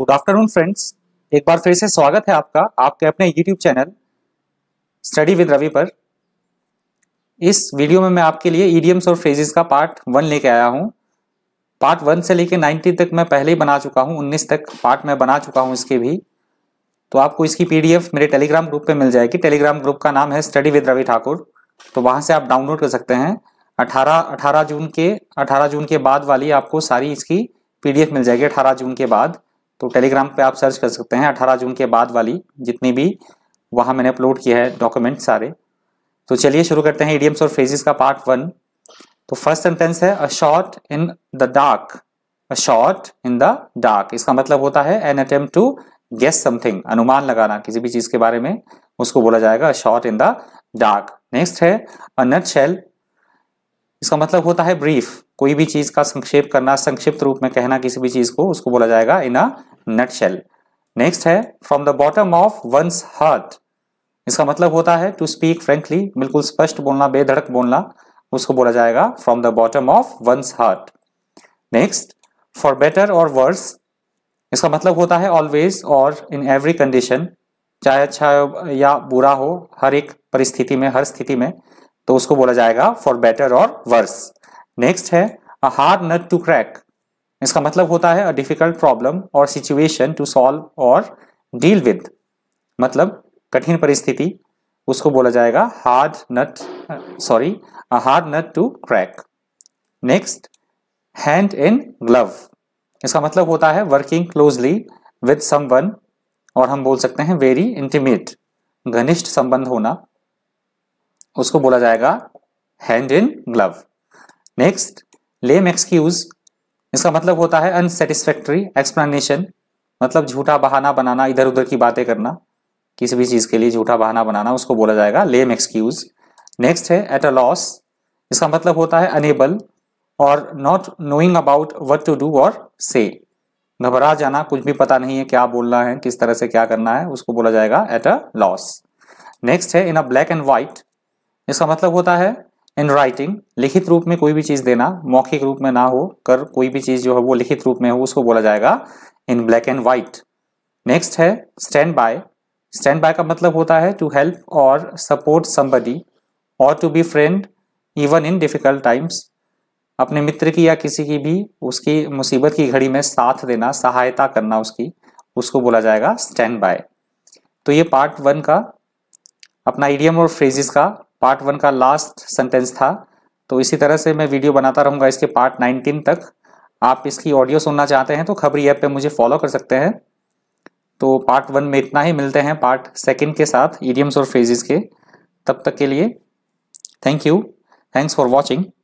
good afternoon friends एक बार फिर से स्वागत है आपका आपके अपने YouTube channel study with Ravi पर इस वीडियो में मैं आपके लिए ईडियम्स और फ्रेजेस का पार्ट वन लेके आया हूँ पार्ट वन से लेकर नाइन्टी तक मैं पहले ही बना चुका हूँ उन्नीस तक पार्ट मैं बना चुका हूँ इसके भी तो आपको इसकी पी मेरे टेलीग्राम ग्रुप पर मिल जाएगी टेलीग्राम ग्रुप का नाम है स्टडी विद रवि ठाकुर तो वहाँ से आप डाउनलोड कर सकते हैं अठारह अठारह जून के अठारह जून के बाद वाली आपको सारी इसकी पीडीएफ मिल जाएगी अठारह जून के बाद तो टेलीग्राम पे आप सर्च कर सकते हैं 18 जून के बाद वाली जितनी भी वहां मैंने अपलोड किया है डॉक्यूमेंट सारे तो चलिए शुरू करते हैं ईडियम्स और फ्रेजेस का पार्ट वन तो फर्स्ट सेंटेंस है a shot in the dark a shot in the dark इसका मतलब होता है an attempt to guess something अनुमान लगाना किसी भी चीज के बारे में उसको बोला जाएगा shot in the dark next है अ नट शेल इसका मतलब होता है ब्रीफ कोई भी चीज का संक्षेप करना संक्षिप्त रूप में कहना किसी भी चीज को उसको बोला जाएगा इन अ नटशेल नेक्स्ट है from the bottom of one's heart इसका मतलब होता है टू स्पीक फ्रेंकली बिल्कुल स्पष्ट बोलना बेधड़क बोलना उसको बोला जाएगा from the bottom of one's heart next for better or worse इसका मतलब होता है ऑलवेज और इन एवरी कंडीशन चाहे अच्छा या बुरा हो हर एक परिस्थिति में हर स्थिति में तो उसको बोला जाएगा for better or worse next है a hard nut to crack इसका मतलब होता है a difficult problem or situation to solve or deal with मतलब कठिन परिस्थिति उसको बोला जाएगा hard nut sorry a hard nut to crack next hand in glove इसका मतलब होता है वर्किंग क्लोजली विद समवन और हम बोल सकते हैं वेरी इंटीमेट घनिष्ठ संबंध होना उसको बोला जाएगा hand in glove next lame excuse इसका मतलब होता है अनसेटिस्फैक्ट्री एक्सप्लेनेशन मतलब झूठा बहाना बनाना इधर उधर की बातें करना किसी भी चीज़ के लिए झूठा बहाना बनाना उसको बोला जाएगा लेम एक्सक्यूज नेक्स्ट है एट अ लॉस इसका मतलब होता है unable or not knowing about what to do और से घबरा जाना कुछ भी पता नहीं है क्या बोलना है किस तरह से क्या करना है उसको बोला जाएगा एट अ लॉस नेक्स्ट है in a black and white इसका मतलब होता है इन राइटिंग लिखित रूप में कोई भी चीज़ देना मौखिक रूप में ना हो कर कोई भी चीज़ जो है वो लिखित रूप में हो उसको बोला जाएगा in black and white next है स्टैंड बाय स्टैंड बाय का मतलब होता है to help or support somebody or to be friend even in difficult times अपने मित्र की या किसी की भी उसकी मुसीबत की घड़ी में साथ देना सहायता करना उसकी उसको बोला जाएगा स्टैंड बाय तो ये पार्ट वन का अपना आइडियम और फ्रेजिस का पार्ट वन का लास्ट सेंटेंस था तो इसी तरह से मैं वीडियो बनाता रहूँगा इसके पार्ट नाइनटीन तक आप इसकी ऑडियो सुनना चाहते हैं तो खबरी ऐप पे मुझे फॉलो कर सकते हैं तो पार्ट वन में इतना ही मिलते हैं पार्ट सेकंड के साथ ईडियम्स और फ्रेजेस के तब तक के लिए thank you thanks for watching